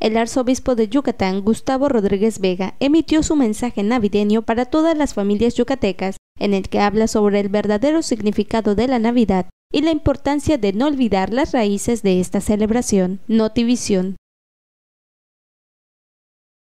El arzobispo de Yucatán, Gustavo Rodríguez Vega, emitió su mensaje navideño para todas las familias yucatecas, en el que habla sobre el verdadero significado de la Navidad y la importancia de no olvidar las raíces de esta celebración. Notivisión.